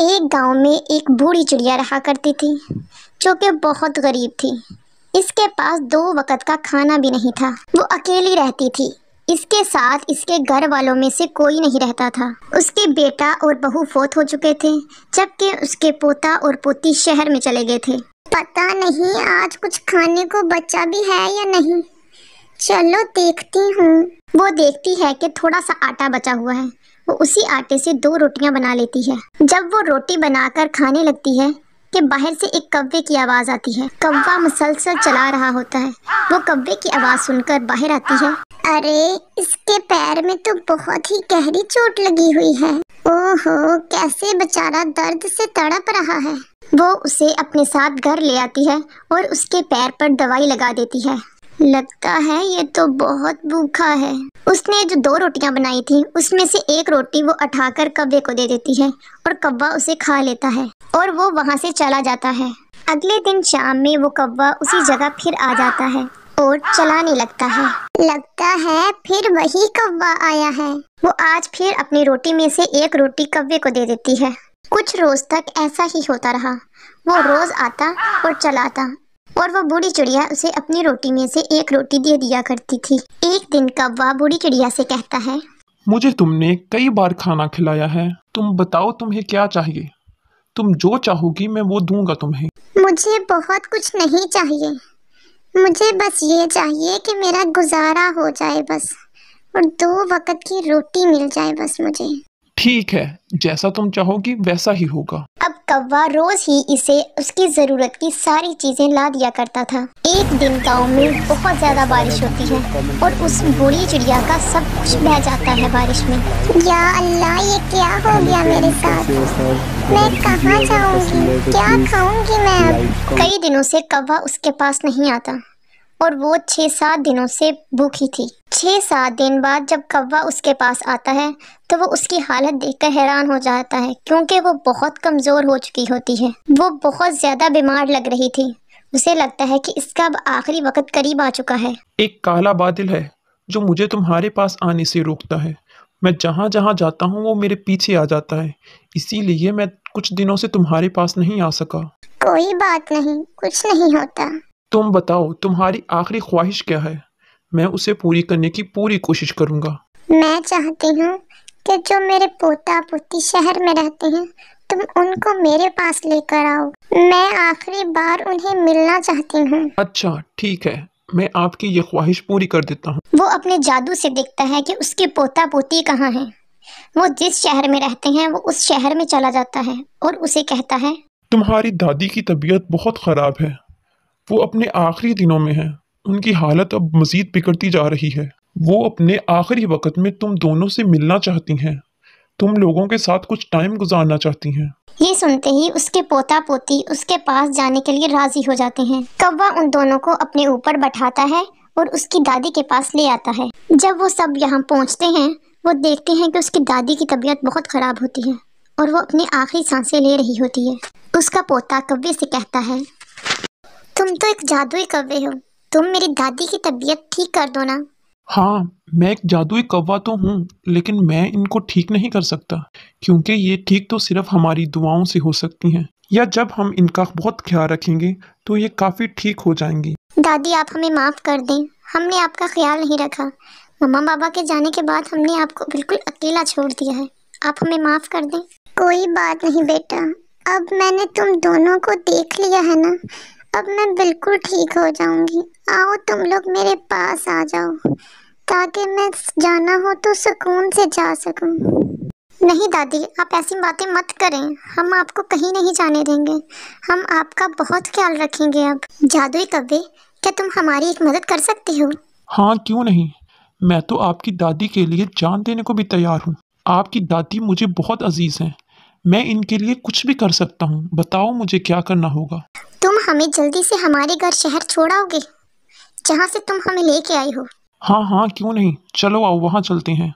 एक गांव में एक बूढ़ी चिड़िया रहा करती थी जो कि बहुत गरीब थी इसके पास दो वक़्त का खाना भी नहीं था वो अकेली रहती थी इसके साथ इसके घर वालों में से कोई नहीं रहता था उसके बेटा और बहू फोत हो चुके थे जबकि उसके पोता और पोती शहर में चले गए थे पता नहीं आज कुछ खाने को बच्चा भी है या नहीं चलो देखती हूँ वो देखती है कि थोड़ा सा आटा बचा हुआ है वो उसी आटे से दो रोटियां बना लेती है जब वो रोटी बनाकर खाने लगती है कि बाहर से एक कव्वे की आवाज़ आती है कव्वा मुसलसल चला रहा होता है वो कव्वे की आवाज़ सुनकर बाहर आती है अरे इसके पैर में तो बहुत ही गहरी चोट लगी हुई है ओहो कैसे बेचारा दर्द से तड़प रहा है वो उसे अपने साथ घर ले आती है और उसके पैर पर दवाई लगा देती है लगता है ये तो बहुत भूखा है उसने जो दो रोटियां बनाई थी उसमें से एक रोटी वो उठाकर कब्बे को दे देती है और कब्बा उसे खा लेता है और वो वहाँ से चला जाता है अगले दिन शाम में वो कब्बा उसी जगह फिर आ जाता है और चलाने लगता है लगता है फिर वही कब्बा आया है वो आज फिर अपनी रोटी में से एक रोटी कब्बे को दे देती है कुछ रोज तक ऐसा ही होता रहा वो रोज आता और चलाता और वह बूढ़ी चिड़िया उसे अपनी रोटी में से एक रोटी दे दिया करती थी एक दिन कौवा बूढ़ी चिड़िया से कहता है मुझे तुमने कई बार खाना खिलाया है तुम बताओ तुम्हें क्या चाहिए तुम जो चाहोगी मैं वो दूंगा तुम्हें मुझे बहुत कुछ नहीं चाहिए मुझे बस ये चाहिए कि मेरा गुजारा हो जाए बस और दो वक्त की रोटी मिल जाए बस मुझे ठीक है जैसा तुम चाहोगी वैसा ही होगा कौवा रोज ही इसे उसकी ज़रूरत की सारी चीज़ें ला दिया करता था एक दिन गाँव में बहुत ज़्यादा बारिश होती है और उस बूढ़ी चिड़िया का सब कुछ बह जाता है बारिश में या अल्लाह ये क्या हो गया मेरे साथ मैं कहाँ जाऊँगी क्या खाऊंगी मैं कई दिनों से कौवा उसके पास नहीं आता और वो छः सात दिनों से भूखी थी छः सात दिन बाद जब कौवा उसके पास आता है तो वो उसकी हालत देखकर हैरान हो जाता है क्योंकि वो बहुत कमज़ोर हो चुकी होती है वो बहुत ज़्यादा बीमार लग रही थी उसे लगता है कि इसका अब आखिरी वक्त करीब आ चुका है एक काला बादल है जो मुझे तुम्हारे पास आने से रोकता है मैं जहाँ जहाँ जाता हूँ वो मेरे पीछे आ जाता है इसीलिए मैं कुछ दिनों से तुम्हारे पास नहीं आ सका कोई बात नहीं कुछ नहीं होता तुम बताओ तुम्हारी आखिरी ख्वाहिश क्या है मैं उसे पूरी करने की पूरी कोशिश करूँगा मैं चाहती हूँ कि जो मेरे पोता पोती शहर में रहते हैं तुम उनको मेरे पास लेकर आओ मैं आखिरी बार उन्हें मिलना चाहती हूँ अच्छा ठीक है मैं आपकी ये ख्वाहिश पूरी कर देता हूँ वो अपने जादू से देखता है कि उसके पोता पोती कहाँ हैं वो जिस शहर में रहते हैं वो उस शहर में चला जाता है और उसे कहता है तुम्हारी दादी की तबीयत बहुत खराब है वो अपने आखिरी दिनों में है उनकी हालत अब मज़ीद बिगड़ती जा रही है वो अपने आखिरी वक्त में तुम दोनों से मिलना चाहती हैं तुम लोगों के साथ कुछ टाइम गुजारना चाहती हैं ये सुनते ही उसके पोता पोती उसके पास जाने के लिए राजी हो जाते हैं कौवा उन दोनों को अपने ऊपर बैठाता है और उसकी दादी के पास ले आता है जब वो सब यहाँ पहुँचते हैं वो देखते हैं कि उसकी दादी की तबीयत बहुत ख़राब होती है और वो अपनी आखिरी सांसें ले रही होती है उसका पोता कब्बे से कहता है तुम तो एक जादुई कव्वे हो तुम मेरी दादी की तबीयत ठीक कर दो ना हाँ मैं एक जादुई कव्वा तो हूँ लेकिन मैं इनको ठीक नहीं कर सकता क्योंकि ये ठीक तो सिर्फ हमारी दुआओं से हो सकती हैं या जब हम इनका बहुत ख्याल रखेंगे तो ये काफ़ी ठीक हो जाएंगी दादी आप हमें माफ़ कर दें हमने आपका ख्याल नहीं रखा मम्मा बाबा के जाने के बाद हमने आपको बिल्कुल अकेला छोड़ दिया है आप हमें माफ़ कर दें कोई बात नहीं बेटा अब मैंने तुम दोनों को देख लिया है ना अब मैं बिल्कुल ठीक हो जाऊंगी आओ तुम लोग मेरे पास आ जाओ ताकि मैं जाना हो तो सुकून से जा सकूं नहीं दादी आप ऐसी बातें मत करें हम आपको कहीं नहीं जाने देंगे हम आपका बहुत ख्याल रखेंगे अब जादुई कब्बे क्या तुम हमारी एक मदद कर सकते हो हाँ क्यों नहीं मैं तो आपकी दादी के लिए जान देने को भी तैयार हूँ आपकी दादी मुझे बहुत अजीज हैं मैं इनके लिए कुछ भी कर सकता हूँ बताओ मुझे क्या करना होगा तुम हमें जल्दी से हमारे घर शहर छोड़ाओगे जहाँ से तुम हमें लेके आई हो हाँ हाँ क्यों नहीं चलो आओ वहाँ चलते हैं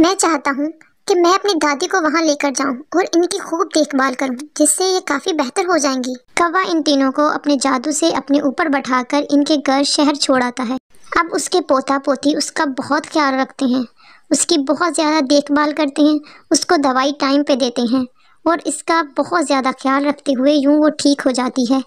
मैं चाहता हूँ कि मैं अपनी दादी को वहाँ लेकर जाऊँ और इनकी खूब देखभाल करूँ जिससे ये काफ़ी बेहतर हो जाएंगी कवा इन तीनों को अपने जादू से अपने ऊपर कर इनके घर शहर छोड़ाता है अब उसके पोता पोती उसका बहुत ख्याल रखते हैं उसकी बहुत ज़्यादा देखभाल करते हैं उसको दवाई टाइम पे देते हैं और इसका बहुत ज़्यादा ख्याल रखते हुए यूँ वो ठीक हो जाती है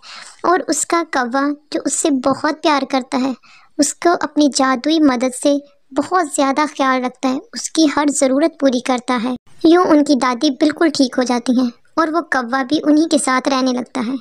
और उसका कौवा जो उससे बहुत प्यार करता है उसको अपनी जादुई मदद से बहुत ज़्यादा ख्याल रखता है उसकी हर ज़रूरत पूरी करता है यूँ उनकी दादी बिल्कुल ठीक हो जाती हैं और वो कौवा भी उन्हीं के साथ रहने लगता है